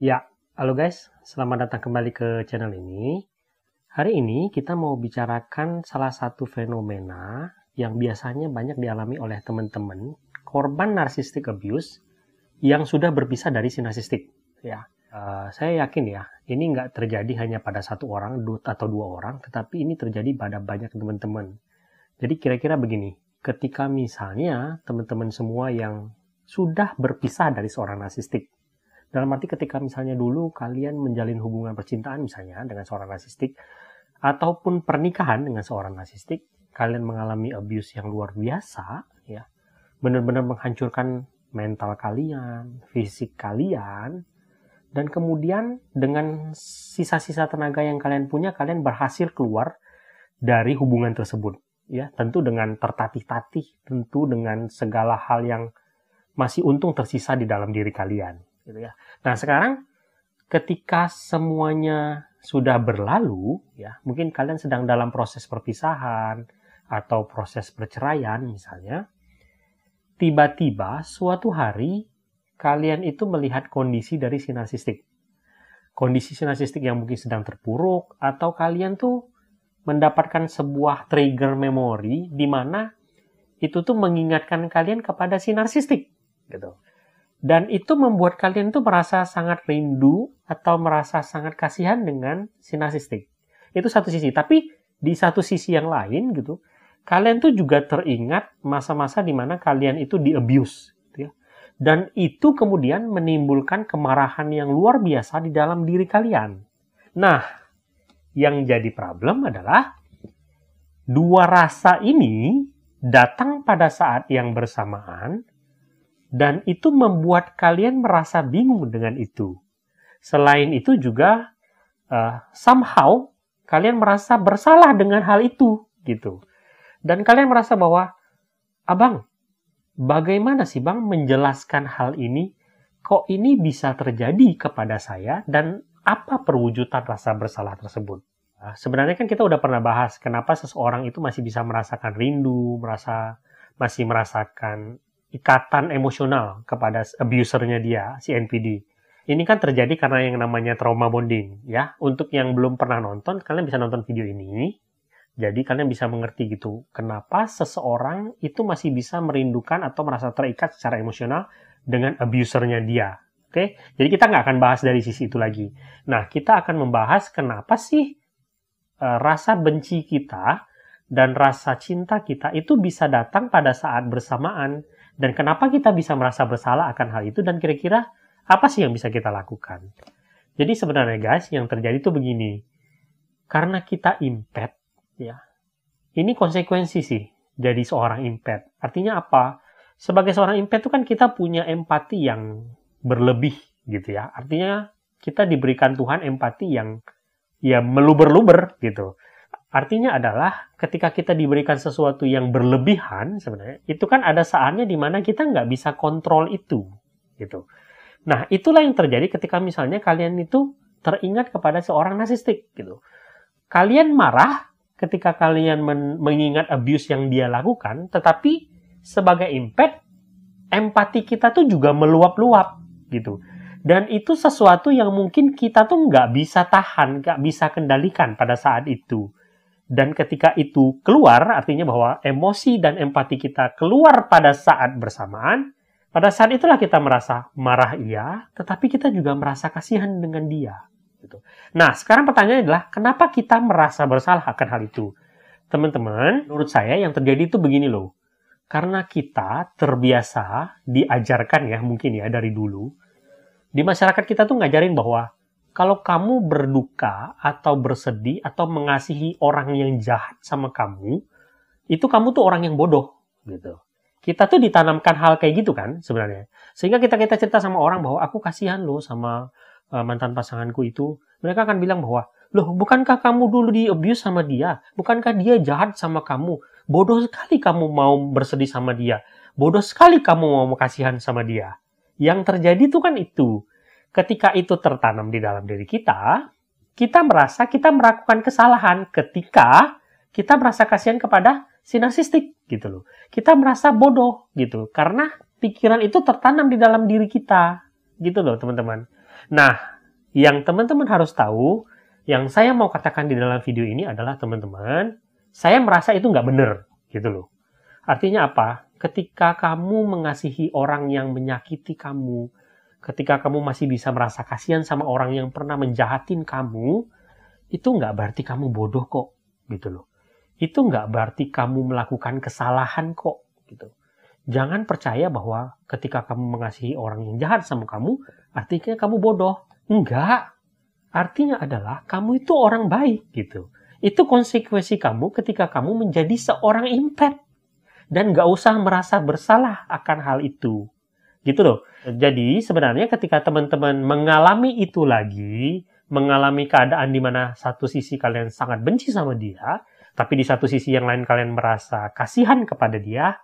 Ya, halo guys, selamat datang kembali ke channel ini. Hari ini kita mau bicarakan salah satu fenomena yang biasanya banyak dialami oleh teman-teman korban narsistik abuse yang sudah berpisah dari si narcissistic. Ya, eh, saya yakin ya, ini nggak terjadi hanya pada satu orang atau dua orang, tetapi ini terjadi pada banyak teman-teman. Jadi kira-kira begini, ketika misalnya teman-teman semua yang sudah berpisah dari seorang narsistik. Dalam arti ketika misalnya dulu kalian menjalin hubungan percintaan misalnya dengan seorang narsistik ataupun pernikahan dengan seorang narsistik, kalian mengalami abuse yang luar biasa ya. Benar-benar menghancurkan mental kalian, fisik kalian, dan kemudian dengan sisa-sisa tenaga yang kalian punya kalian berhasil keluar dari hubungan tersebut ya tentu dengan tertatih-tatih tentu dengan segala hal yang masih untung tersisa di dalam diri kalian gitu ya. Nah, sekarang ketika semuanya sudah berlalu ya, mungkin kalian sedang dalam proses perpisahan atau proses perceraian misalnya. Tiba-tiba suatu hari kalian itu melihat kondisi dari sinarsistik. Kondisi sinarsistik yang mungkin sedang terpuruk atau kalian tuh mendapatkan sebuah trigger memori di mana itu tuh mengingatkan kalian kepada sinarsistik gitu. Dan itu membuat kalian tuh merasa sangat rindu atau merasa sangat kasihan dengan si narsistik Itu satu sisi. Tapi di satu sisi yang lain gitu, kalian tuh juga teringat masa-masa di mana kalian itu di abuse. Gitu ya. Dan itu kemudian menimbulkan kemarahan yang luar biasa di dalam diri kalian. Nah, yang jadi problem adalah dua rasa ini datang pada saat yang bersamaan dan itu membuat kalian merasa bingung dengan itu. Selain itu juga uh, somehow kalian merasa bersalah dengan hal itu gitu. Dan kalian merasa bahwa abang bagaimana sih bang menjelaskan hal ini? Kok ini bisa terjadi kepada saya dan apa perwujudan rasa bersalah tersebut? Nah, sebenarnya kan kita udah pernah bahas kenapa seseorang itu masih bisa merasakan rindu, merasa masih merasakan ikatan emosional kepada abusernya dia, si NPD. Ini kan terjadi karena yang namanya trauma bonding, ya. Untuk yang belum pernah nonton, kalian bisa nonton video ini. Jadi kalian bisa mengerti gitu, kenapa seseorang itu masih bisa merindukan atau merasa terikat secara emosional dengan abusernya dia. Oke, jadi kita nggak akan bahas dari sisi itu lagi. Nah, kita akan membahas kenapa sih e, rasa benci kita dan rasa cinta kita itu bisa datang pada saat bersamaan. Dan kenapa kita bisa merasa bersalah akan hal itu dan kira-kira apa sih yang bisa kita lakukan? Jadi sebenarnya guys, yang terjadi itu begini. Karena kita impet, ya. Ini konsekuensi sih jadi seorang impet. Artinya apa? Sebagai seorang impet itu kan kita punya empati yang berlebih gitu ya. Artinya kita diberikan Tuhan empati yang ya meluber-luber gitu. Artinya adalah ketika kita diberikan sesuatu yang berlebihan sebenarnya itu kan ada saatnya di mana kita nggak bisa kontrol itu gitu. Nah itulah yang terjadi ketika misalnya kalian itu teringat kepada seorang narsistik gitu. Kalian marah ketika kalian men mengingat abuse yang dia lakukan, tetapi sebagai impact empati kita tuh juga meluap-luap gitu. Dan itu sesuatu yang mungkin kita tuh nggak bisa tahan, nggak bisa kendalikan pada saat itu dan ketika itu keluar, artinya bahwa emosi dan empati kita keluar pada saat bersamaan, pada saat itulah kita merasa marah iya, tetapi kita juga merasa kasihan dengan dia. Gitu. Nah, sekarang pertanyaannya adalah kenapa kita merasa bersalah akan hal itu? Teman-teman, menurut saya yang terjadi itu begini loh. Karena kita terbiasa diajarkan ya mungkin ya dari dulu, di masyarakat kita tuh ngajarin bahwa kalau kamu berduka atau bersedih atau mengasihi orang yang jahat sama kamu, itu kamu tuh orang yang bodoh gitu. Kita tuh ditanamkan hal kayak gitu kan sebenarnya. Sehingga kita kita cerita sama orang bahwa aku kasihan loh sama uh, mantan pasanganku itu, mereka akan bilang bahwa loh bukankah kamu dulu di abuse sama dia? Bukankah dia jahat sama kamu? Bodoh sekali kamu mau bersedih sama dia. Bodoh sekali kamu mau kasihan sama dia. Yang terjadi tuh kan itu Ketika itu tertanam di dalam diri kita, kita merasa kita melakukan kesalahan ketika kita merasa kasihan kepada si narsistik gitu loh. Kita merasa bodoh gitu karena pikiran itu tertanam di dalam diri kita gitu loh teman-teman. Nah, yang teman-teman harus tahu, yang saya mau katakan di dalam video ini adalah teman-teman, saya merasa itu nggak benar gitu loh. Artinya apa? Ketika kamu mengasihi orang yang menyakiti kamu, ketika kamu masih bisa merasa kasihan sama orang yang pernah menjahatin kamu, itu nggak berarti kamu bodoh kok, gitu loh. Itu nggak berarti kamu melakukan kesalahan kok, gitu. Jangan percaya bahwa ketika kamu mengasihi orang yang jahat sama kamu, artinya kamu bodoh. Enggak. Artinya adalah kamu itu orang baik, gitu. Itu konsekuensi kamu ketika kamu menjadi seorang impet. Dan gak usah merasa bersalah akan hal itu Gitu loh. Jadi sebenarnya ketika teman-teman mengalami itu lagi, mengalami keadaan di mana satu sisi kalian sangat benci sama dia, tapi di satu sisi yang lain kalian merasa kasihan kepada dia,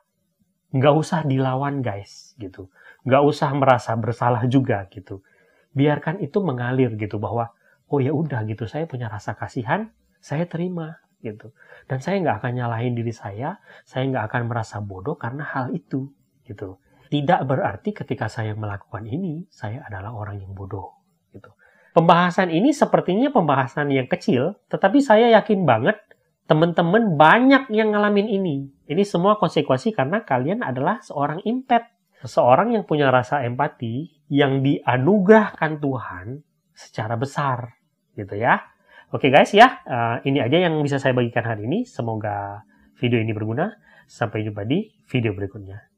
nggak usah dilawan guys, gitu. Nggak usah merasa bersalah juga, gitu. Biarkan itu mengalir, gitu, bahwa oh ya udah gitu, saya punya rasa kasihan, saya terima, gitu. Dan saya nggak akan nyalahin diri saya, saya nggak akan merasa bodoh karena hal itu, gitu tidak berarti ketika saya melakukan ini saya adalah orang yang bodoh gitu. Pembahasan ini sepertinya pembahasan yang kecil, tetapi saya yakin banget teman-teman banyak yang ngalamin ini. Ini semua konsekuensi karena kalian adalah seorang impet, seorang yang punya rasa empati yang dianugerahkan Tuhan secara besar gitu ya. Oke guys ya, eh, ini aja yang bisa saya bagikan hari ini. Semoga video ini berguna. Sampai jumpa di video berikutnya.